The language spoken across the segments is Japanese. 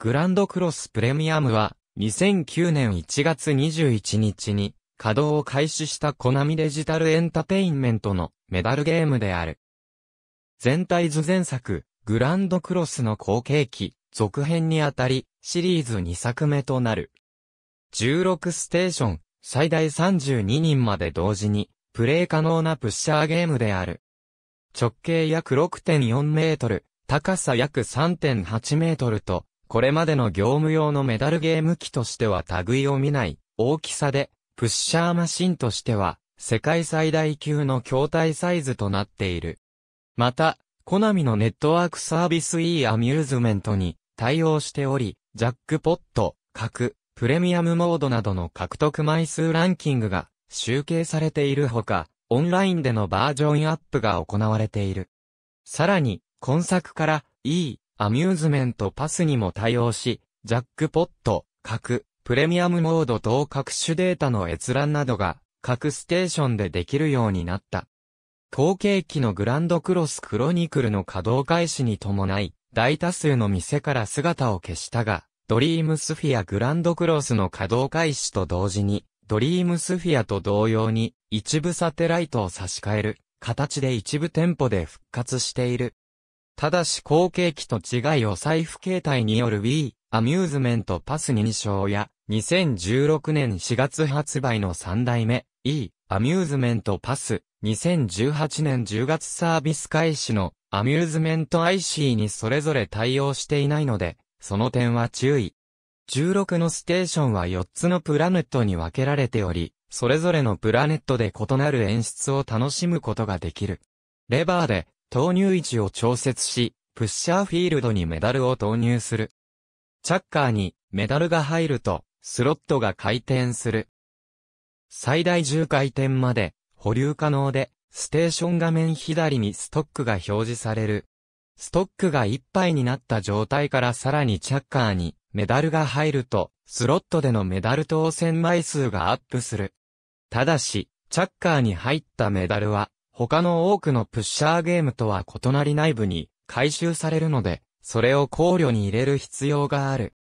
グランドクロスプレミアムは、2009年1月21日に、稼働を開始したコナミデジタルエンタテインメントのメダルゲームである。全体図前作、グランドクロスの後継機、続編にあたり、シリーズ2作目となる。16ステーション、最大32人まで同時に、プレイ可能なプッシャーゲームである。直径約6.4メートル、高さ約3.8メートルと、これまでの業務用のメダルゲーム機としては類を見ない大きさで、プッシャーマシンとしては世界最大級の筐体サイズとなっている。また、コナミのネットワークサービス e アミューズメントに対応しており、ジャックポット、核、プレミアムモードなどの獲得枚数ランキングが集計されているほか、オンラインでのバージョンアップが行われている。さらに、今作から E、アミューズメントパスにも対応し、ジャックポット、各、プレミアムモード等各種データの閲覧などが、各ステーションでできるようになった。後継機のグランドクロスクロニクルの稼働開始に伴い、大多数の店から姿を消したが、ドリームスフィアグランドクロスの稼働開始と同時に、ドリームスフィアと同様に、一部サテライトを差し替える、形で一部店舗で復活している。ただし後継機と違いお財布形態による Wii、アミューズメントパス認証や、2016年4月発売の3代目、E、アミューズメントパス、2018年10月サービス開始の、アミューズメント IC にそれぞれ対応していないので、その点は注意。16のステーションは4つのプラネットに分けられており、それぞれのプラネットで異なる演出を楽しむことができる。レバーで投入位置を調節し、プッシャーフィールドにメダルを投入する。チャッカーにメダルが入ると、スロットが回転する。最大10回転まで保留可能で、ステーション画面左にストックが表示される。ストックがいっぱいになった状態からさらにチャッカーにメダルが入ると、スロットでのメダル当選枚数がアップする。ただし、チャッカーに入ったメダルは、他の多くのプッシャーゲームとは異なり内部に回収されるので、それを考慮に入れる必要がある。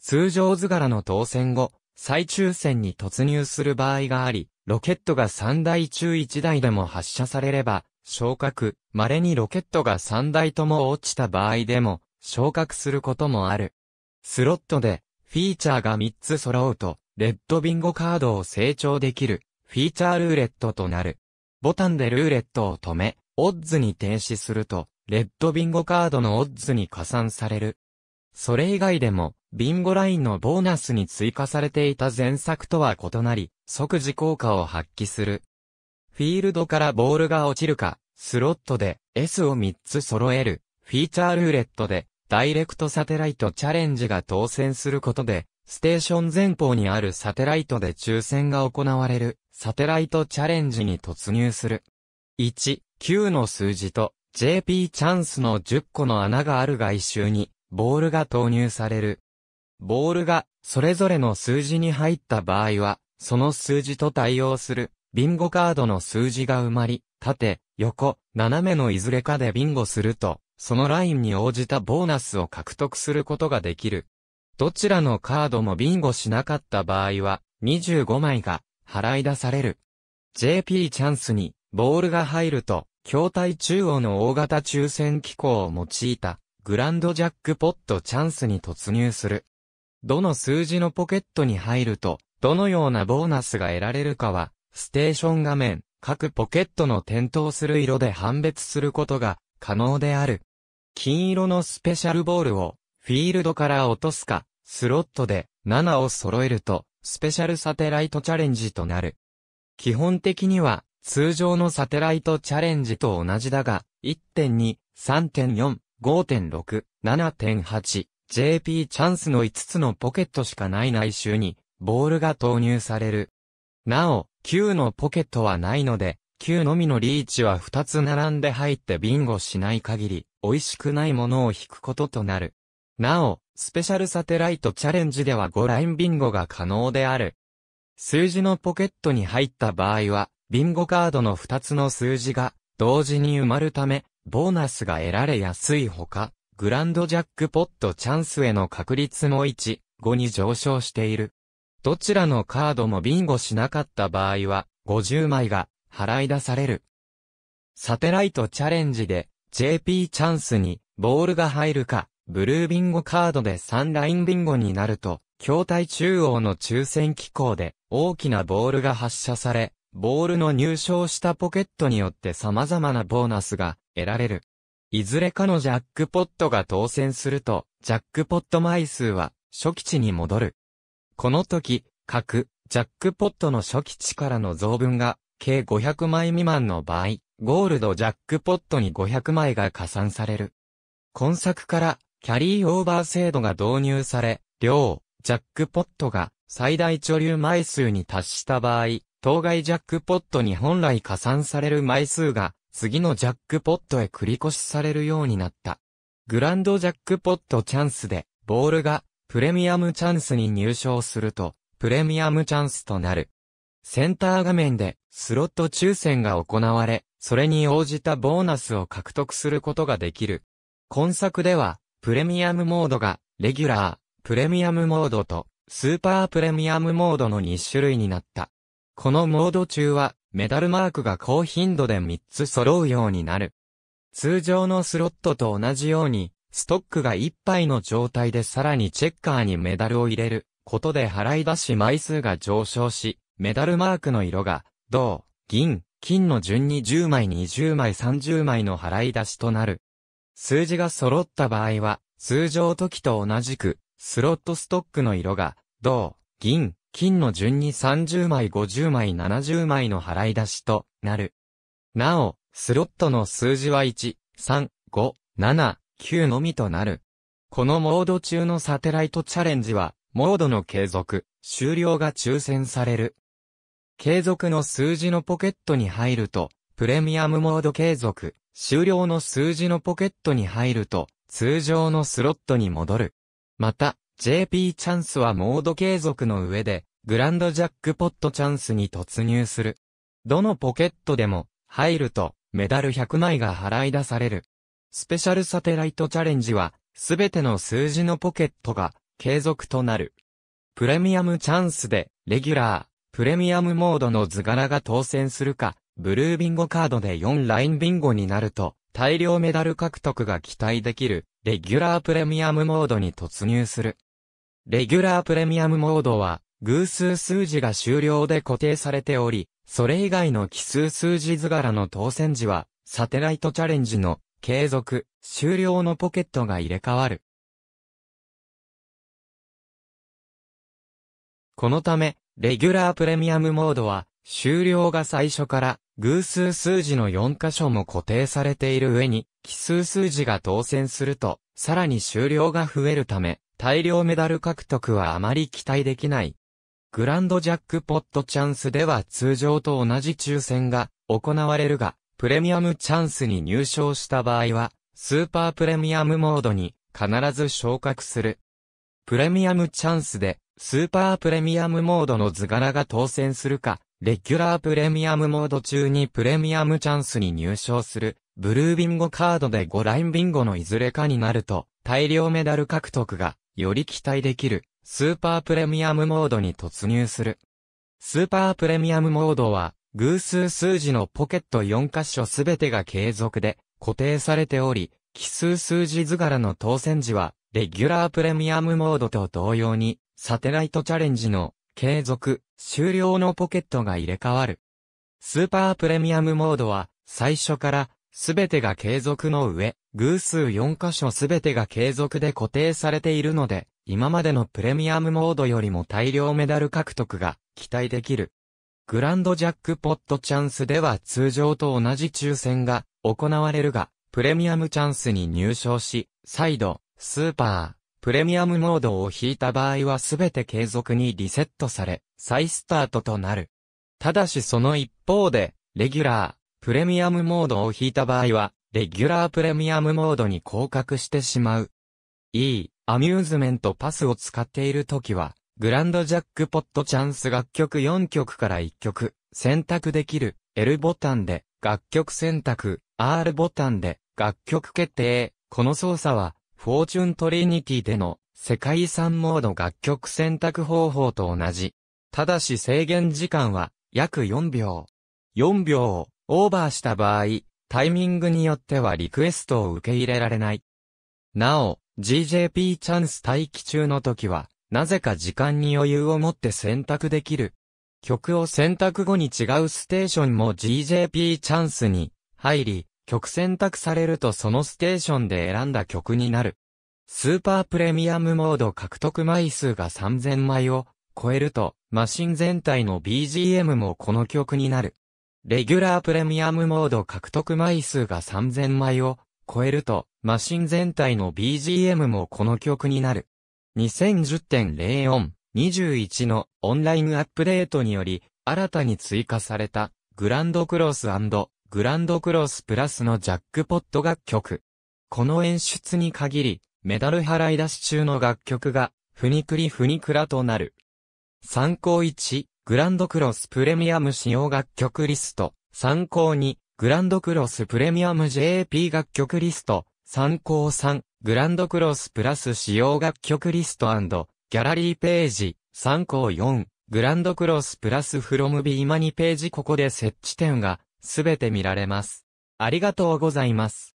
通常図柄の当選後、再抽選に突入する場合があり、ロケットが3台中1台でも発射されれば、昇格、稀にロケットが3台とも落ちた場合でも、昇格することもある。スロットで、フィーチャーが3つ揃うと、レッドビンゴカードを成長できる、フィーチャールーレットとなる。ボタンでルーレットを止め、オッズに停止すると、レッドビンゴカードのオッズに加算される。それ以外でも、ビンゴラインのボーナスに追加されていた前作とは異なり、即時効果を発揮する。フィールドからボールが落ちるか、スロットで S を3つ揃える、フィーチャールーレットで、ダイレクトサテライトチャレンジが当選することで、ステーション前方にあるサテライトで抽選が行われる。サテライトチャレンジに突入する。1、9の数字と JP チャンスの10個の穴がある外周にボールが投入される。ボールがそれぞれの数字に入った場合は、その数字と対応するビンゴカードの数字が埋まり、縦、横、斜めのいずれかでビンゴすると、そのラインに応じたボーナスを獲得することができる。どちらのカードもビンゴしなかった場合は、25枚が払い出される。JP チャンスに、ボールが入ると、筐体中央の大型抽選機構を用いた、グランドジャックポットチャンスに突入する。どの数字のポケットに入ると、どのようなボーナスが得られるかは、ステーション画面、各ポケットの点灯する色で判別することが可能である。金色のスペシャルボールをフィールドから落とすか、スロットで7を揃えるとスペシャルサテライトチャレンジとなる。基本的には、通常のサテライトチャレンジと同じだが、1.2、3.4、5.6、7.8、JP チャンスの5つのポケットしかない内周に、ボールが投入される。なお、9のポケットはないので、9のみのリーチは2つ並んで入ってビンゴしない限り、美味しくないものを引くこととなる。なお、スペシャルサテライトチャレンジでは5ラインビンゴが可能である。数字のポケットに入った場合は、ビンゴカードの2つの数字が同時に埋まるため、ボーナスが得られやすいほか、グランドジャックポットチャンスへの確率も1、5に上昇している。どちらのカードもビンゴしなかった場合は、50枚が払い出される。サテライトチャレンジで JP チャンスにボールが入るかブルービンゴカードで3ラインビンゴになると、筐体中央の抽選機構で大きなボールが発射され、ボールの入賞したポケットによって様々なボーナスが得られる。いずれかのジャックポットが当選すると、ジャックポット枚数は初期値に戻る。この時、各ジャックポットの初期値からの増分が計500枚未満の場合、ゴールドジャックポットに500枚が加算される。今作からキャリーオーバー制度が導入され、両、ジャックポットが最大貯留枚数に達した場合、当該ジャックポットに本来加算される枚数が、次のジャックポットへ繰り越しされるようになった。グランドジャックポットチャンスで、ボールがプレミアムチャンスに入賞すると、プレミアムチャンスとなる。センター画面でスロット抽選が行われ、それに応じたボーナスを獲得することができる。今作では、プレミアムモードが、レギュラー、プレミアムモードと、スーパープレミアムモードの2種類になった。このモード中は、メダルマークが高頻度で3つ揃うようになる。通常のスロットと同じように、ストックが1杯の状態でさらにチェッカーにメダルを入れることで払い出し枚数が上昇し、メダルマークの色が、銅、銀、金の順に10枚20枚30枚の払い出しとなる。数字が揃った場合は、通常時と同じく、スロットストックの色が、銅、銀、金の順に30枚、50枚、70枚の払い出しとなる。なお、スロットの数字は1、3、5、7、9のみとなる。このモード中のサテライトチャレンジは、モードの継続、終了が抽選される。継続の数字のポケットに入ると、プレミアムモード継続、終了の数字のポケットに入ると、通常のスロットに戻る。また、JP チャンスはモード継続の上で、グランドジャックポットチャンスに突入する。どのポケットでも、入ると、メダル100枚が払い出される。スペシャルサテライトチャレンジは、すべての数字のポケットが、継続となる。プレミアムチャンスで、レギュラー、プレミアムモードの図柄が当選するか、ブルービンゴカードで4ラインビンゴになると、大量メダル獲得が期待できる、レギュラープレミアムモードに突入する。レギュラープレミアムモードは、偶数数字が終了で固定されており、それ以外の奇数数字図柄の当選時は、サテライトチャレンジの継続、終了のポケットが入れ替わる。このため、レギュラープレミアムモードは、終了が最初から偶数数字の4箇所も固定されている上に、奇数数字が当選すると、さらに終了が増えるため、大量メダル獲得はあまり期待できない。グランドジャックポットチャンスでは通常と同じ抽選が行われるが、プレミアムチャンスに入賞した場合は、スーパープレミアムモードに必ず昇格する。プレミアムチャンスで、スーパープレミアムモードの図柄が当選するか、レギュラープレミアムモード中にプレミアムチャンスに入賞する、ブルービンゴカードで5ラインビンゴのいずれかになると、大量メダル獲得が、より期待できる、スーパープレミアムモードに突入する。スーパープレミアムモードは、偶数数字のポケット4箇所すべてが継続で固定されており、奇数数字図柄の当選時は、レギュラープレミアムモードと同様に、サテライトチャレンジの継続、終了のポケットが入れ替わる。スーパープレミアムモードは、最初から、すべてが継続の上、偶数4箇所すべてが継続で固定されているので、今までのプレミアムモードよりも大量メダル獲得が期待できる。グランドジャックポットチャンスでは通常と同じ抽選が行われるが、プレミアムチャンスに入賞し、再度、スーパー、プレミアムモードを引いた場合はすべて継続にリセットされ、再スタートとなる。ただしその一方で、レギュラー、プレミアムモードを引いた場合は、レギュラープレミアムモードに降格してしまう。E、アミューズメントパスを使っているときは、グランドジャックポットチャンス楽曲4曲から1曲、選択できる、L ボタンで、楽曲選択、R ボタンで、楽曲決定。この操作は、フォーチュントリニティでの世界遺産モード楽曲選択方法と同じ。ただし制限時間は約4秒。4秒をオーバーした場合、タイミングによってはリクエストを受け入れられない。なお、GJP チャンス待機中の時は、なぜか時間に余裕を持って選択できる。曲を選択後に違うステーションも GJP チャンスに入り、曲選択されるとそのステーションで選んだ曲になる。スーパープレミアムモード獲得枚数が3000枚を超えると、マシン全体の BGM もこの曲になる。レギュラープレミアムモード獲得枚数が3000枚を超えると、マシン全体の BGM もこの曲になる。2010.04、21のオンラインアップデートにより、新たに追加されたグランドクロスグランドクロスプラスのジャックポット楽曲。この演出に限り、メダル払い出し中の楽曲が、ふにくりふにくらとなる。参考1、グランドクロスプレミアム使用楽曲リスト。参考2、グランドクロスプレミアム JP 楽曲リスト。参考3、グランドクロスプラス使用楽曲リストギャラリーページ。参考4、グランドクロスプラスフロムビーマニページここで設置点がすべて見られます。ありがとうございます。